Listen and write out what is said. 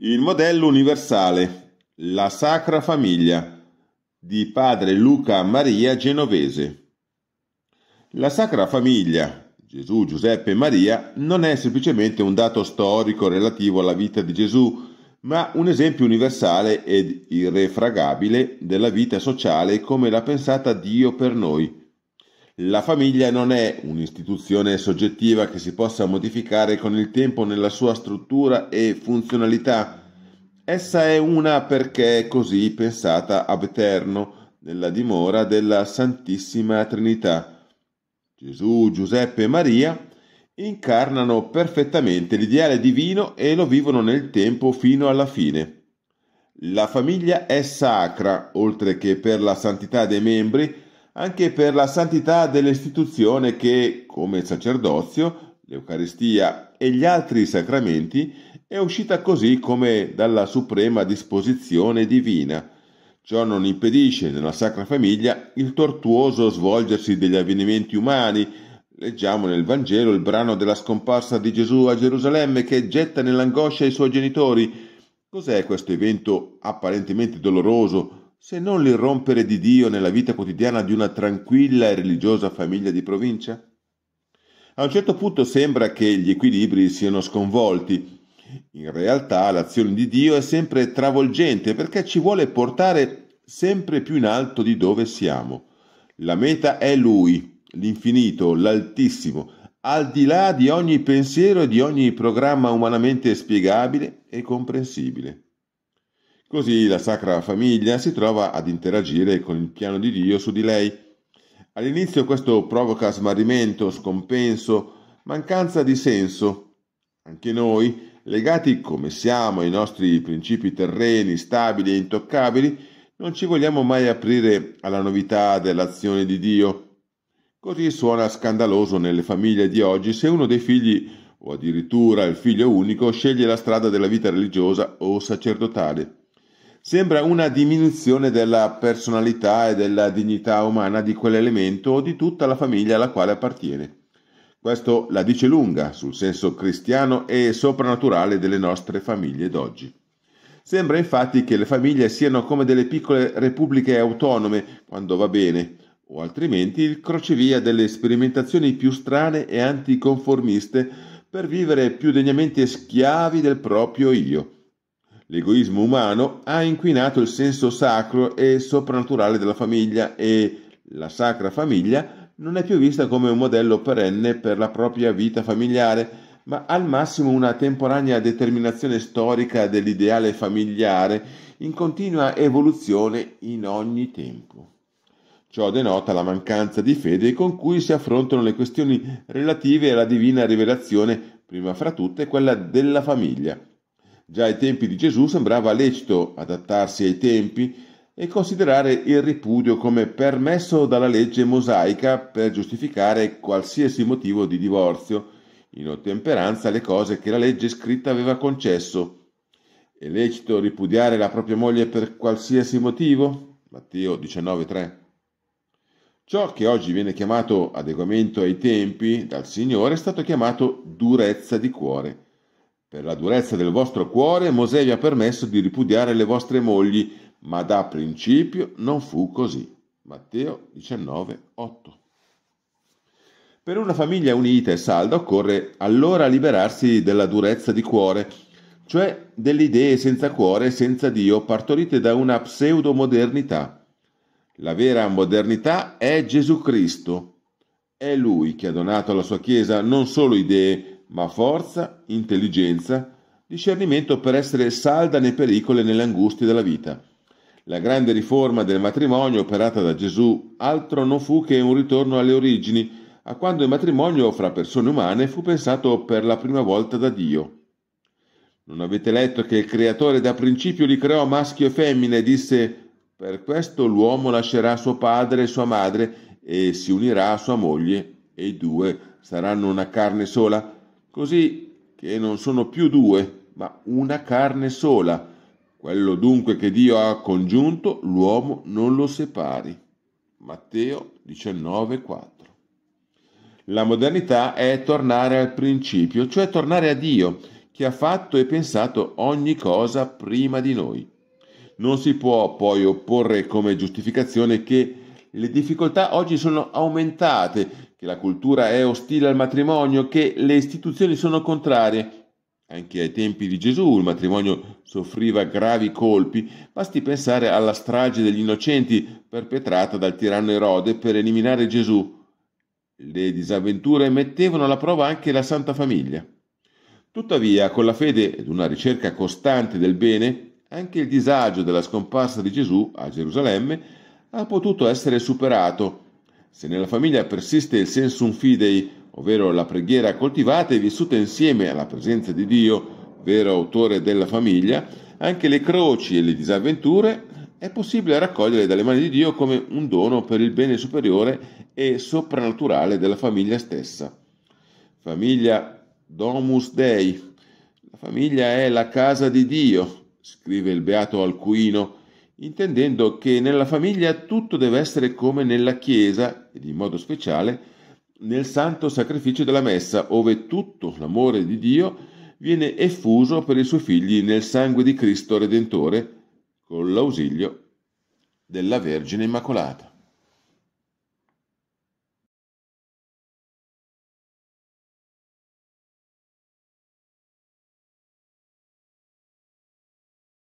Il modello universale, la Sacra Famiglia, di padre Luca Maria Genovese. La Sacra Famiglia, Gesù, Giuseppe e Maria, non è semplicemente un dato storico relativo alla vita di Gesù, ma un esempio universale ed irrefragabile della vita sociale come l'ha pensata Dio per noi. La famiglia non è un'istituzione soggettiva che si possa modificare con il tempo nella sua struttura e funzionalità. Essa è una perché è così pensata ab eterno nella dimora della Santissima Trinità. Gesù, Giuseppe e Maria incarnano perfettamente l'ideale divino e lo vivono nel tempo fino alla fine. La famiglia è sacra, oltre che per la santità dei membri, anche per la santità dell'istituzione che, come il sacerdozio, l'Eucaristia e gli altri sacramenti, è uscita così come dalla suprema disposizione divina. Ciò non impedisce nella Sacra Famiglia il tortuoso svolgersi degli avvenimenti umani. Leggiamo nel Vangelo il brano della scomparsa di Gesù a Gerusalemme che getta nell'angoscia i suoi genitori. Cos'è questo evento apparentemente doloroso se non l'irrompere di Dio nella vita quotidiana di una tranquilla e religiosa famiglia di provincia? A un certo punto sembra che gli equilibri siano sconvolti. In realtà l'azione di Dio è sempre travolgente perché ci vuole portare sempre più in alto di dove siamo. La meta è Lui, l'infinito, l'altissimo, al di là di ogni pensiero e di ogni programma umanamente spiegabile e comprensibile. Così la Sacra Famiglia si trova ad interagire con il piano di Dio su di lei. All'inizio questo provoca smarrimento, scompenso, mancanza di senso. Anche noi, legati come siamo ai nostri principi terreni, stabili e intoccabili, non ci vogliamo mai aprire alla novità dell'azione di Dio. Così suona scandaloso nelle famiglie di oggi se uno dei figli o addirittura il figlio unico sceglie la strada della vita religiosa o sacerdotale sembra una diminuzione della personalità e della dignità umana di quell'elemento o di tutta la famiglia alla quale appartiene. Questo la dice lunga sul senso cristiano e soprannaturale delle nostre famiglie d'oggi. Sembra infatti che le famiglie siano come delle piccole repubbliche autonome, quando va bene, o altrimenti il crocevia delle sperimentazioni più strane e anticonformiste per vivere più degnamente schiavi del proprio io l'egoismo umano ha inquinato il senso sacro e soprannaturale della famiglia e la sacra famiglia non è più vista come un modello perenne per la propria vita familiare, ma al massimo una temporanea determinazione storica dell'ideale familiare in continua evoluzione in ogni tempo. Ciò denota la mancanza di fede con cui si affrontano le questioni relative alla divina rivelazione, prima fra tutte quella della famiglia, Già ai tempi di Gesù sembrava lecito adattarsi ai tempi e considerare il ripudio come permesso dalla legge mosaica per giustificare qualsiasi motivo di divorzio, in ottemperanza alle cose che la legge scritta aveva concesso. È lecito ripudiare la propria moglie per qualsiasi motivo? Matteo 19,3 Ciò che oggi viene chiamato adeguamento ai tempi dal Signore è stato chiamato durezza di cuore. Per la durezza del vostro cuore Mosè vi ha permesso di ripudiare le vostre mogli, ma da principio non fu così. Matteo 19, 8. Per una famiglia unita e salda occorre allora liberarsi della durezza di cuore, cioè delle idee senza cuore e senza Dio partorite da una pseudomodernità. La vera modernità è Gesù Cristo. È Lui che ha donato alla sua Chiesa non solo idee, ma forza, intelligenza, discernimento per essere salda nei pericoli e nelle angustie della vita. La grande riforma del matrimonio operata da Gesù altro non fu che un ritorno alle origini, a quando il matrimonio fra persone umane fu pensato per la prima volta da Dio. Non avete letto che il Creatore da principio li creò maschio e femmina e disse per questo l'uomo lascerà suo padre e sua madre e si unirà a sua moglie e i due saranno una carne sola? così che non sono più due, ma una carne sola. Quello dunque che Dio ha congiunto, l'uomo non lo separi. Matteo 19,4. La modernità è tornare al principio, cioè tornare a Dio, che ha fatto e pensato ogni cosa prima di noi. Non si può poi opporre come giustificazione che le difficoltà oggi sono aumentate che la cultura è ostile al matrimonio, che le istituzioni sono contrarie. Anche ai tempi di Gesù il matrimonio soffriva gravi colpi, basti pensare alla strage degli innocenti perpetrata dal tiranno Erode per eliminare Gesù. Le disavventure mettevano alla prova anche la Santa Famiglia. Tuttavia, con la fede ed una ricerca costante del bene, anche il disagio della scomparsa di Gesù a Gerusalemme ha potuto essere superato se nella famiglia persiste il sensum fidei, ovvero la preghiera coltivata e vissuta insieme alla presenza di Dio, vero autore della famiglia, anche le croci e le disavventure è possibile raccogliere dalle mani di Dio come un dono per il bene superiore e soprannaturale della famiglia stessa. Famiglia Domus Dei. La famiglia è la casa di Dio, scrive il beato Alcuino, intendendo che nella famiglia tutto deve essere come nella Chiesa, ed in modo speciale nel santo sacrificio della Messa, ove tutto l'amore di Dio viene effuso per i suoi figli nel sangue di Cristo Redentore, con l'ausilio della Vergine Immacolata.